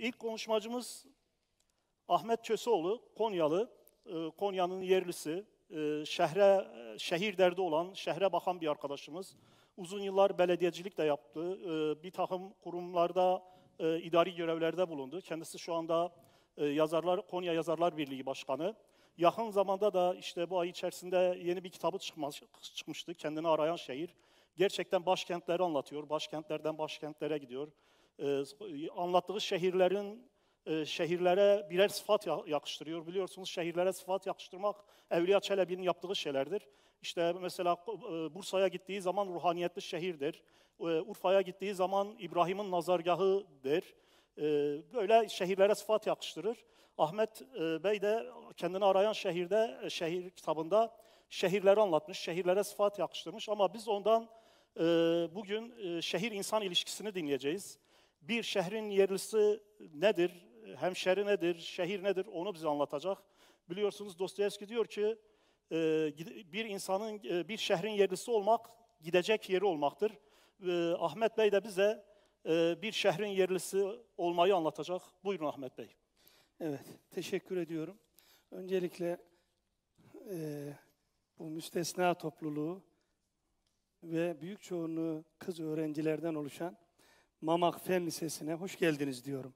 İlk konuşmacımız Ahmet Çöseoğlu, Konyalı, e, Konya'nın yerlisi, e, şehre, e, şehir derdi olan, şehre bakan bir arkadaşımız. Uzun yıllar belediyecilik de yaptı. Bir takım kurumlarda, idari görevlerde bulundu. Kendisi şu anda yazarlar Konya Yazarlar Birliği Başkanı. Yakın zamanda da işte bu ay içerisinde yeni bir kitabı çıkmış, çıkmıştı. Kendini arayan şehir. Gerçekten başkentleri anlatıyor. Başkentlerden başkentlere gidiyor. E, anlattığı şehirlerin e, şehirlere birer sıfat yakıştırıyor. Biliyorsunuz şehirlere sıfat yakıştırmak Evliya Çelebi'nin yaptığı şeylerdir. İşte mesela e, Bursa'ya gittiği zaman ruhaniyetli şehirdir. Urfa'ya gittiği zaman İbrahim'in nazargahıdır. Böyle şehirlere sıfat yakıştırır. Ahmet Bey de kendini arayan şehirde, şehir kitabında şehirleri anlatmış, şehirlere sıfat yakıştırmış. Ama biz ondan bugün şehir-insan ilişkisini dinleyeceğiz. Bir şehrin yerlisi nedir, hemşeri nedir, şehir nedir onu bize anlatacak. Biliyorsunuz Dostoyevski diyor ki e, bir insanın, e, bir şehrin yerlisi olmak gidecek yeri olmaktır. E, Ahmet Bey de bize bir şehrin yerlisi olmayı anlatacak. Buyurun Ahmet Bey. Evet, teşekkür ediyorum. Öncelikle e, bu müstesna topluluğu ve büyük çoğunluğu kız öğrencilerden oluşan Mamak Fen Lisesi'ne hoş geldiniz diyorum.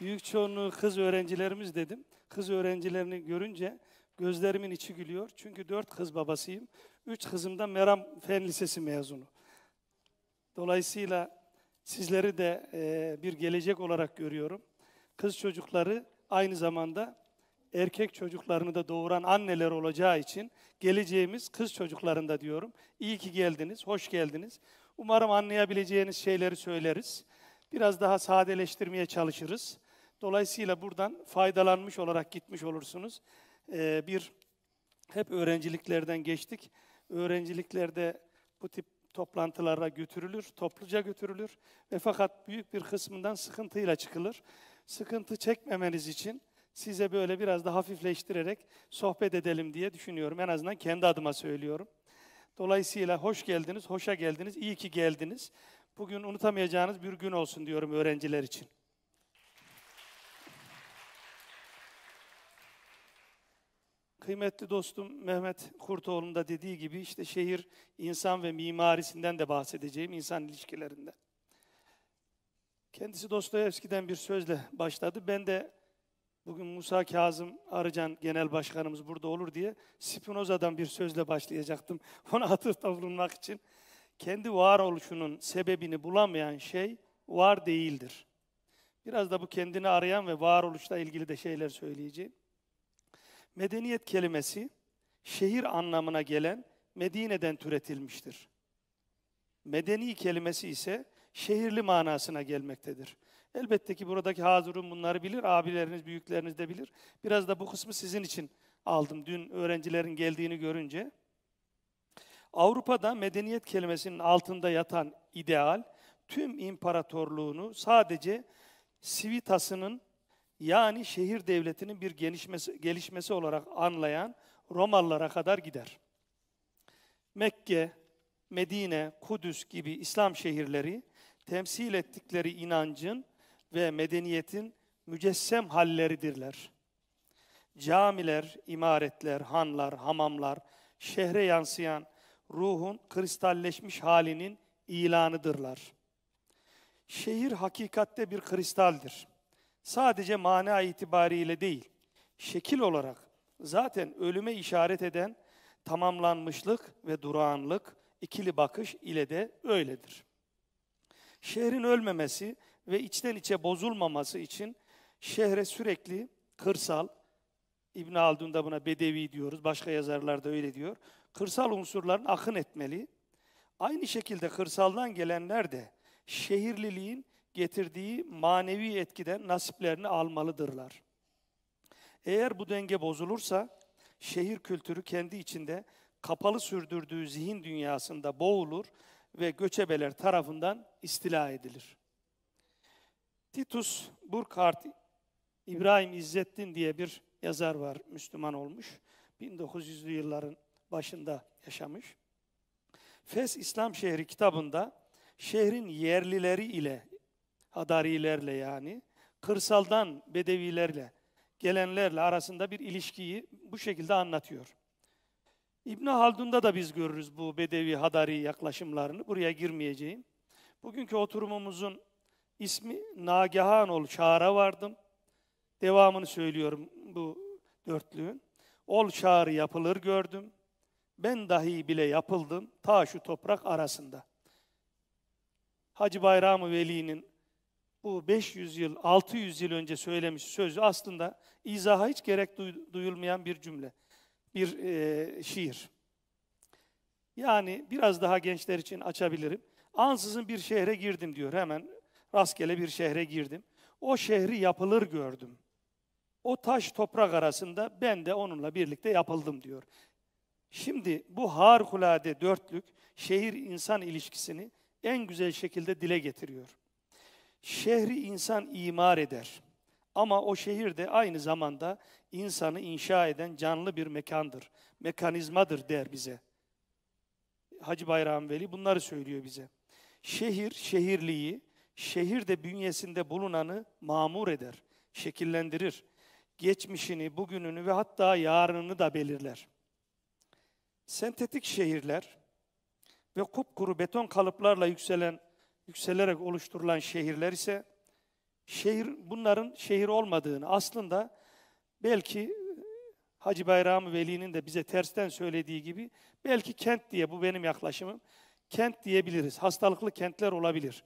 Büyük çoğunluğu kız öğrencilerimiz dedim. Kız öğrencilerini görünce gözlerimin içi gülüyor. Çünkü dört kız babasıyım. Üç kızım da Meram Fen Lisesi mezunu. Dolayısıyla sizleri de bir gelecek olarak görüyorum. Kız çocukları aynı zamanda erkek çocuklarını da doğuran anneler olacağı için geleceğimiz kız çocuklarında diyorum. İyi ki geldiniz, hoş geldiniz. Umarım anlayabileceğiniz şeyleri söyleriz. Biraz daha sadeleştirmeye çalışırız. Dolayısıyla buradan faydalanmış olarak gitmiş olursunuz. Ee, bir hep öğrenciliklerden geçtik. Öğrenciliklerde bu tip toplantılara götürülür, topluca götürülür ve fakat büyük bir kısmından sıkıntıyla çıkılır. Sıkıntı çekmemeniz için size böyle biraz da hafifleştirerek sohbet edelim diye düşünüyorum. En azından kendi adıma söylüyorum. Dolayısıyla hoş geldiniz, hoşa geldiniz, iyi ki geldiniz. Bugün unutamayacağınız bir gün olsun diyorum öğrenciler için. Kıymetli dostum Mehmet Kurtoğlu'nun da dediği gibi işte şehir insan ve mimarisinden de bahsedeceğim, insan ilişkilerinden. Kendisi Dostoyevski'den bir sözle başladı. Ben de Bugün Musa Kazım Arıcan Genel Başkanımız burada olur diye Spinoza'dan bir sözle başlayacaktım. Ona atıfta bulunmak için. Kendi varoluşunun sebebini bulamayan şey var değildir. Biraz da bu kendini arayan ve varoluşla ilgili de şeyler söyleyeceğim. Medeniyet kelimesi şehir anlamına gelen Medine'den türetilmiştir. Medeni kelimesi ise şehirli manasına gelmektedir. Elbette ki buradaki hazırın bunları bilir, abileriniz, büyükleriniz de bilir. Biraz da bu kısmı sizin için aldım dün öğrencilerin geldiğini görünce. Avrupa'da medeniyet kelimesinin altında yatan ideal, tüm imparatorluğunu sadece Sivitas'ının yani şehir devletinin bir genişmesi, gelişmesi olarak anlayan Romalılara kadar gider. Mekke, Medine, Kudüs gibi İslam şehirleri temsil ettikleri inancın ve medeniyetin mücessem halleridirler. Camiler, imaretler, hanlar, hamamlar, şehre yansıyan ruhun kristalleşmiş halinin ilanıdırlar. Şehir hakikatte bir kristaldir. Sadece mana itibariyle değil, şekil olarak zaten ölüme işaret eden tamamlanmışlık ve durağanlık, ikili bakış ile de öyledir. Şehrin ölmemesi ve içten içe bozulmaması için şehre sürekli kırsal, İbn Haldun'da buna bedevi diyoruz, başka yazarlar da öyle diyor. Kırsal unsurların akın etmeli. Aynı şekilde kırsaldan gelenler de şehirliliğin getirdiği manevi etkiden nasiplerini almalıdırlar. Eğer bu denge bozulursa şehir kültürü kendi içinde kapalı sürdürdüğü zihin dünyasında boğulur ve göçebeler tarafından istila edilir. Titus Burkhardt İbrahim İzzettin diye bir yazar var, Müslüman olmuş. 1900'lü yılların başında yaşamış. Fes İslam Şehri kitabında şehrin yerlileri ile, hadarilerle yani, kırsaldan bedevilerle, gelenlerle arasında bir ilişkiyi bu şekilde anlatıyor. İbn Haldun'da da biz görürüz bu Bedevi Hadari yaklaşımlarını. Buraya girmeyeceğim. Bugünkü oturumumuzun ismi Nagahan ol çağıra vardım. Devamını söylüyorum bu dörtlüğün. Ol çağrı yapılır gördüm. Ben dahi bile yapıldım ta şu toprak arasında. Hacı bayram Veli'nin bu 500 yıl, 600 yıl önce söylemiş sözü aslında izaha hiç gerek duyulmayan bir cümle bir e, şiir. Yani biraz daha gençler için açabilirim. Ansızın bir şehre girdim diyor hemen. Rastgele bir şehre girdim. O şehri yapılır gördüm. O taş toprak arasında ben de onunla birlikte yapıldım diyor. Şimdi bu harikulade dörtlük şehir-insan ilişkisini en güzel şekilde dile getiriyor. Şehri insan imar eder. Ama o şehir de aynı zamanda insanı inşa eden canlı bir mekandır, mekanizmadır der bize. Hacı Bayram Veli bunları söylüyor bize. Şehir, şehirliği, şehirde bünyesinde bulunanı mamur eder, şekillendirir. Geçmişini, bugününü ve hatta yarınını da belirler. Sentetik şehirler ve kupkuru beton kalıplarla yükselen, yükselerek oluşturulan şehirler ise şehir bunların şehir olmadığını aslında belki e, Hacı Bayram Veli'nin de bize tersten söylediği gibi belki kent diye bu benim yaklaşımım. Kent diyebiliriz. Hastalıklı kentler olabilir.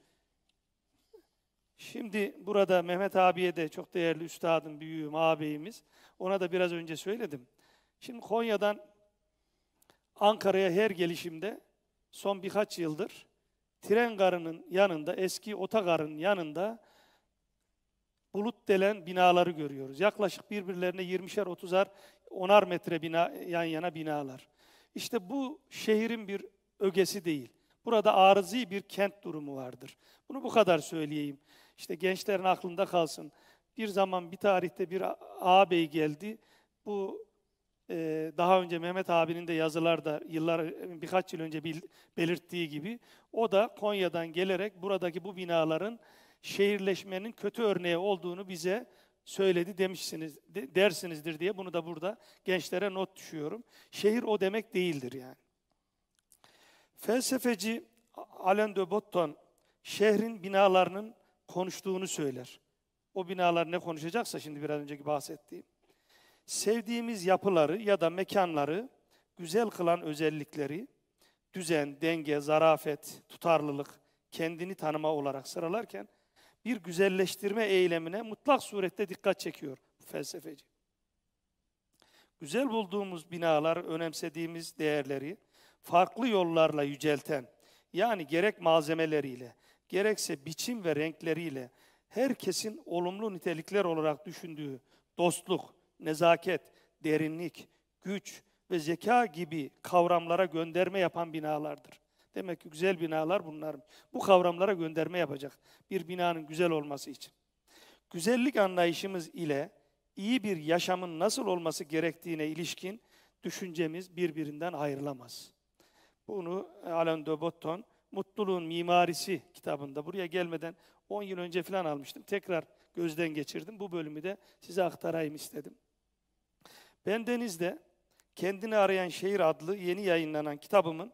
Şimdi burada Mehmet abiye de çok değerli üstadım, büyüğüm, ağabeyimiz. Ona da biraz önce söyledim. Şimdi Konya'dan Ankara'ya her gelişimde son birkaç yıldır tren garının yanında, eski otogarın yanında bulut delen binaları görüyoruz. Yaklaşık birbirlerine 20'şer 30'ar 10'ar metre bina, yan yana binalar. İşte bu şehrin bir ögesi değil. Burada arızi bir kent durumu vardır. Bunu bu kadar söyleyeyim. İşte gençlerin aklında kalsın. Bir zaman bir tarihte bir ağabey geldi. Bu e, daha önce Mehmet abinin de yazılarda yıllar birkaç yıl önce belirttiği gibi o da Konya'dan gelerek buradaki bu binaların şehirleşmenin kötü örneği olduğunu bize söyledi demişsiniz dersinizdir diye bunu da burada gençlere not düşüyorum. Şehir o demek değildir yani. Felsefeci Alain de Botton şehrin binalarının konuştuğunu söyler. O binalar ne konuşacaksa şimdi biraz önceki bahsettiğim. Sevdiğimiz yapıları ya da mekanları güzel kılan özellikleri, düzen, denge, zarafet, tutarlılık, kendini tanıma olarak sıralarken bir güzelleştirme eylemine mutlak surette dikkat çekiyor felsefeci. Güzel bulduğumuz binalar, önemsediğimiz değerleri farklı yollarla yücelten, yani gerek malzemeleriyle, gerekse biçim ve renkleriyle herkesin olumlu nitelikler olarak düşündüğü dostluk, nezaket, derinlik, güç ve zeka gibi kavramlara gönderme yapan binalardır. Demek ki güzel binalar bunlar. Bu kavramlara gönderme yapacak bir binanın güzel olması için. Güzellik anlayışımız ile iyi bir yaşamın nasıl olması gerektiğine ilişkin düşüncemiz birbirinden ayrılamaz. Bunu Alain de Botton Mutluluğun Mimarisi kitabında buraya gelmeden 10 yıl önce falan almıştım. Tekrar gözden geçirdim. Bu bölümü de size aktarayım istedim. Ben Deniz'de Kendini Arayan Şehir adlı yeni yayınlanan kitabımın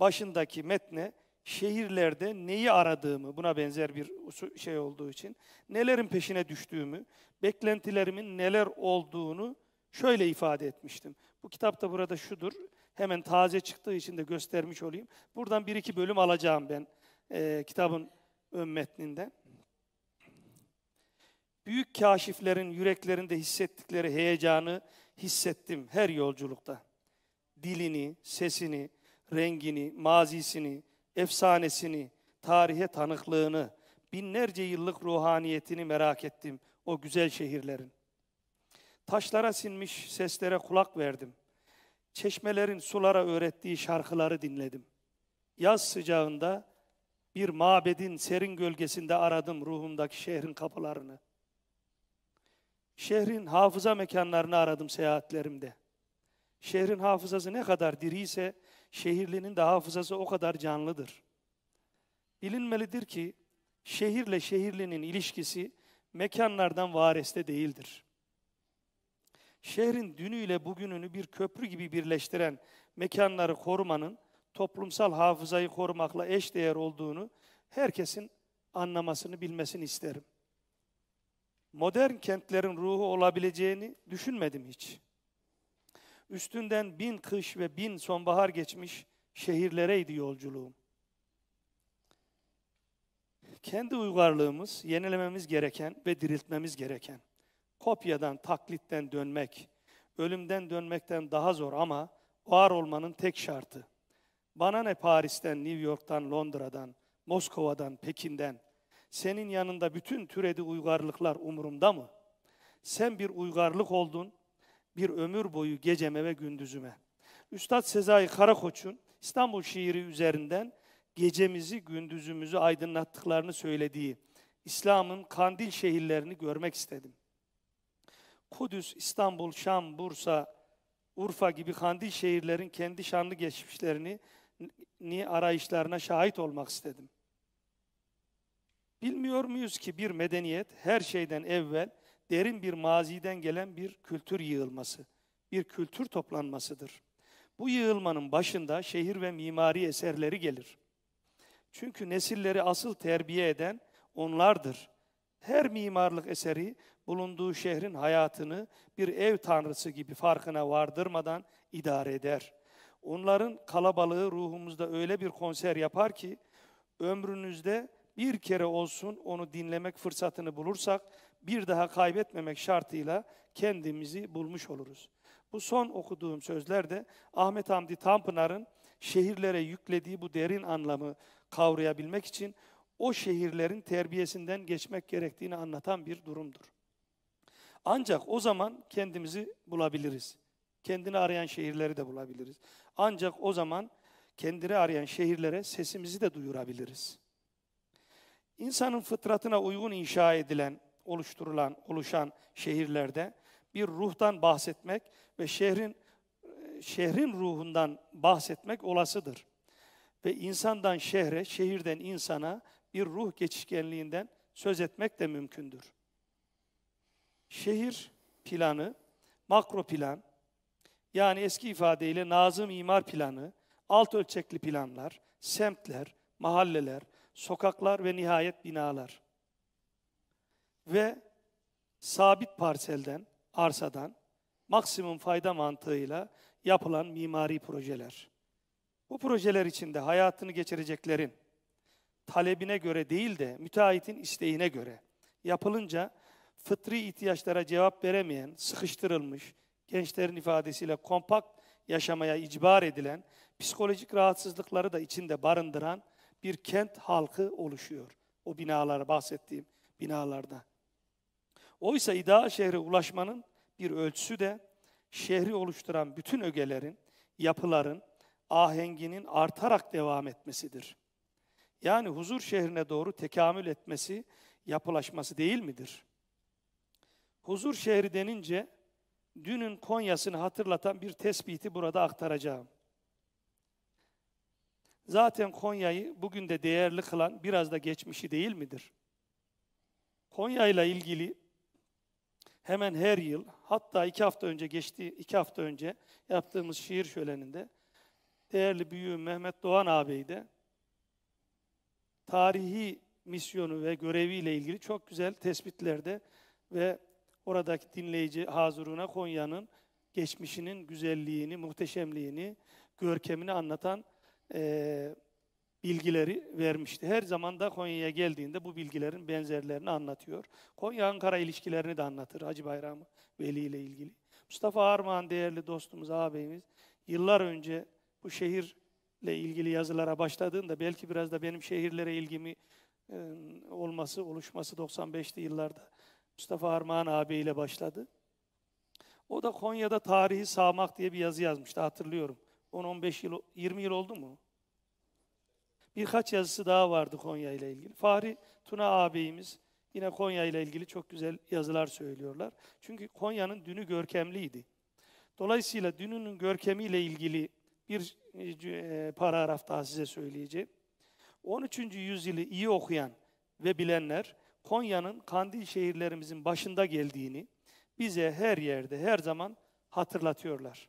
başındaki metne şehirlerde neyi aradığımı, buna benzer bir şey olduğu için, nelerin peşine düştüğümü, beklentilerimin neler olduğunu şöyle ifade etmiştim. Bu kitapta burada şudur, hemen taze çıktığı için de göstermiş olayım. Buradan bir iki bölüm alacağım ben e, kitabın ön metninden. Büyük kaşiflerin yüreklerinde hissettikleri heyecanı hissettim her yolculukta. Dilini, sesini, rengini, mazisini, efsanesini, tarihe tanıklığını, binlerce yıllık ruhaniyetini merak ettim o güzel şehirlerin. Taşlara sinmiş seslere kulak verdim. Çeşmelerin sulara öğrettiği şarkıları dinledim. Yaz sıcağında bir mabedin serin gölgesinde aradım ruhumdaki şehrin kapılarını. Şehrin hafıza mekanlarını aradım seyahatlerimde. Şehrin hafızası ne kadar diriyse şehirlinin de hafızası o kadar canlıdır. Bilinmelidir ki şehirle şehirlinin ilişkisi mekanlardan vareste değildir. Şehrin dünüyle bugününü bir köprü gibi birleştiren mekanları korumanın toplumsal hafızayı korumakla eşdeğer olduğunu herkesin anlamasını bilmesini isterim. Modern kentlerin ruhu olabileceğini düşünmedim hiç. Üstünden bin kış ve bin sonbahar geçmiş şehirlereydi yolculuğum. Kendi uygarlığımız, yenilememiz gereken ve diriltmemiz gereken, kopyadan, taklitten dönmek, ölümden dönmekten daha zor ama var olmanın tek şartı. Bana ne Paris'ten, New York'tan, Londra'dan, Moskova'dan, Pekin'den, senin yanında bütün türedi uygarlıklar umurumda mı? Sen bir uygarlık oldun, bir ömür boyu geceme ve gündüzüme. Üstad Sezai Karakoç'un İstanbul şiiri üzerinden gecemizi, gündüzümüzü aydınlattıklarını söylediği İslam'ın kandil şehirlerini görmek istedim. Kudüs, İstanbul, Şam, Bursa, Urfa gibi kandil şehirlerin kendi şanlı geçmişlerini ni arayışlarına şahit olmak istedim. Bilmiyor muyuz ki bir medeniyet her şeyden evvel derin bir maziden gelen bir kültür yığılması, bir kültür toplanmasıdır. Bu yığılmanın başında şehir ve mimari eserleri gelir. Çünkü nesilleri asıl terbiye eden onlardır. Her mimarlık eseri bulunduğu şehrin hayatını bir ev tanrısı gibi farkına vardırmadan idare eder. Onların kalabalığı ruhumuzda öyle bir konser yapar ki ömrünüzde bir kere olsun onu dinlemek fırsatını bulursak bir daha kaybetmemek şartıyla kendimizi bulmuş oluruz. Bu son okuduğum sözler de Ahmet Hamdi Tanpınar'ın şehirlere yüklediği bu derin anlamı kavrayabilmek için o şehirlerin terbiyesinden geçmek gerektiğini anlatan bir durumdur. Ancak o zaman kendimizi bulabiliriz. Kendini arayan şehirleri de bulabiliriz. Ancak o zaman kendini arayan şehirlere sesimizi de duyurabiliriz. İnsanın fıtratına uygun inşa edilen oluşturulan, oluşan şehirlerde bir ruhtan bahsetmek ve şehrin şehrin ruhundan bahsetmek olasıdır. Ve insandan şehre, şehirden insana bir ruh geçişkenliğinden söz etmek de mümkündür. Şehir planı, makro plan, yani eski ifadeyle nazım imar planı, alt ölçekli planlar, semtler, mahalleler, sokaklar ve nihayet binalar ve sabit parselden, arsadan maksimum fayda mantığıyla yapılan mimari projeler. Bu projeler içinde hayatını geçireceklerin talebine göre değil de müteahhitin isteğine göre yapılınca fıtri ihtiyaçlara cevap veremeyen, sıkıştırılmış, gençlerin ifadesiyle kompakt yaşamaya icbar edilen, psikolojik rahatsızlıkları da içinde barındıran bir kent halkı oluşuyor. O binalar bahsettiğim binalarda. Oysa İda şehre ulaşmanın bir ölçüsü de şehri oluşturan bütün ögelerin, yapıların, ahenginin artarak devam etmesidir. Yani huzur şehrine doğru tekamül etmesi, yapılaşması değil midir? Huzur şehri denince dünün Konya'sını hatırlatan bir tespiti burada aktaracağım. Zaten Konya'yı bugün de değerli kılan biraz da geçmişi değil midir? Konya ile ilgili hemen her yıl hatta iki hafta önce geçti iki hafta önce yaptığımız şiir şöleninde değerli büyüğüm Mehmet Doğan ağabeyi tarihi misyonu ve göreviyle ilgili çok güzel tespitlerde ve oradaki dinleyici hazuruna Konya'nın geçmişinin güzelliğini, muhteşemliğini, görkemini anlatan e, bilgileri vermişti. Her zaman da Konya'ya geldiğinde bu bilgilerin benzerlerini anlatıyor. Konya-Ankara ilişkilerini de anlatır Hacı Bayramı Veli ile ilgili. Mustafa Armağan değerli dostumuz, ağabeyimiz yıllar önce bu şehirle ilgili yazılara başladığında belki biraz da benim şehirlere ilgimi olması, oluşması 95'li yıllarda Mustafa Armağan ağabeyle başladı. O da Konya'da tarihi sağmak diye bir yazı yazmıştı hatırlıyorum. 10-15 yıl, 20 yıl oldu mu? birkaç yazısı daha vardı Konya ile ilgili. Fahri Tuna ağabeyimiz yine Konya ile ilgili çok güzel yazılar söylüyorlar. Çünkü Konya'nın dünü görkemliydi. Dolayısıyla dününün görkemiyle ilgili bir e, e, paragraf daha size söyleyeceğim. 13. yüzyılı iyi okuyan ve bilenler Konya'nın kandil şehirlerimizin başında geldiğini bize her yerde her zaman hatırlatıyorlar.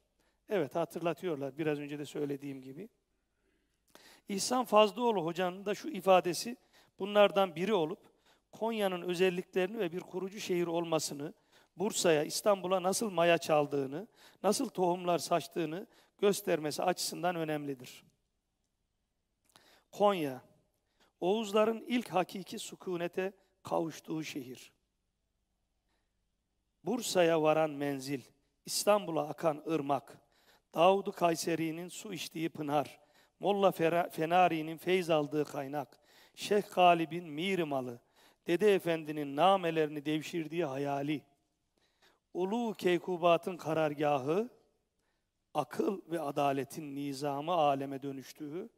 Evet hatırlatıyorlar biraz önce de söylediğim gibi. İhsan Fazlıoğlu hocanın da şu ifadesi bunlardan biri olup Konya'nın özelliklerini ve bir kurucu şehir olmasını, Bursa'ya, İstanbul'a nasıl maya çaldığını, nasıl tohumlar saçtığını göstermesi açısından önemlidir. Konya, Oğuzların ilk hakiki sükunete kavuştuğu şehir. Bursa'ya varan menzil, İstanbul'a akan ırmak, Davud-u Kayseri'nin su içtiği pınar, Molla Fenari'nin feyz aldığı kaynak, Şeyh Galib'in Mirmalı, Dede Efendi'nin namelerini devşirdiği hayali, Ulu Keykubat'ın karargahı, akıl ve adaletin nizamı aleme dönüştüğü,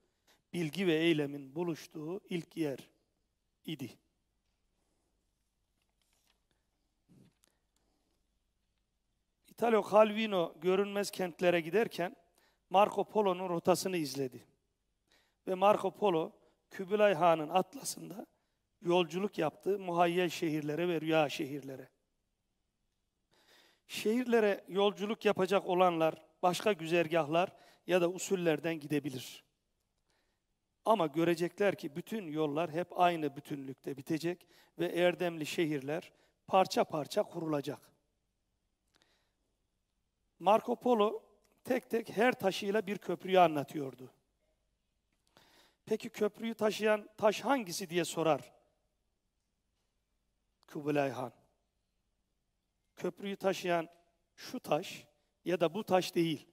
bilgi ve eylemin buluştuğu ilk yer idi. Italo Calvino görünmez kentlere giderken Marco Polo'nun rotasını izledi ve Marco Polo Kübülay Han'ın atlasında yolculuk yaptığı muhayyel şehirlere ve rüya şehirlere. Şehirlere yolculuk yapacak olanlar başka güzergahlar ya da usullerden gidebilir. Ama görecekler ki bütün yollar hep aynı bütünlükte bitecek ve erdemli şehirler parça parça kurulacak. Marco Polo tek tek her taşıyla bir köprüyü anlatıyordu. Peki köprüyü taşıyan taş hangisi diye sorar. Kubilay Han. Köprüyü taşıyan şu taş ya da bu taş değil.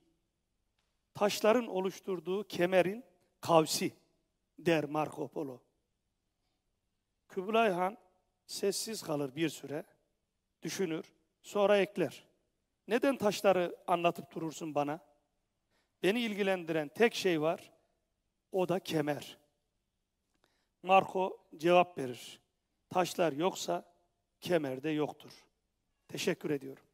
Taşların oluşturduğu kemerin kavsi der Marco Polo. Kubilay Han sessiz kalır bir süre, düşünür, sonra ekler. Neden taşları anlatıp durursun bana? Beni ilgilendiren tek şey var. O da kemer. Marco cevap verir. Taşlar yoksa kemer de yoktur. Teşekkür ediyorum.